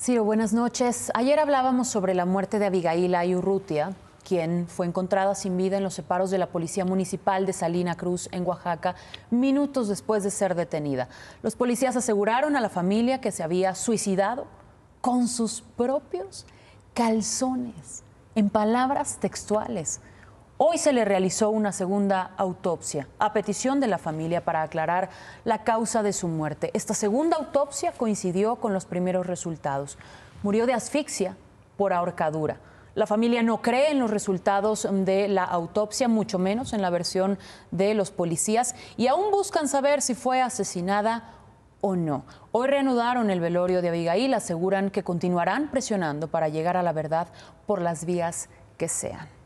Ciro, buenas noches. Ayer hablábamos sobre la muerte de Abigail Ayurrutia, quien fue encontrada sin vida en los separos de la Policía Municipal de Salina Cruz, en Oaxaca, minutos después de ser detenida. Los policías aseguraron a la familia que se había suicidado con sus propios calzones, en palabras textuales. Hoy se le realizó una segunda autopsia a petición de la familia para aclarar la causa de su muerte. Esta segunda autopsia coincidió con los primeros resultados. Murió de asfixia por ahorcadura. La familia no cree en los resultados de la autopsia, mucho menos en la versión de los policías, y aún buscan saber si fue asesinada o no. Hoy reanudaron el velorio de Abigail, aseguran que continuarán presionando para llegar a la verdad por las vías que sean.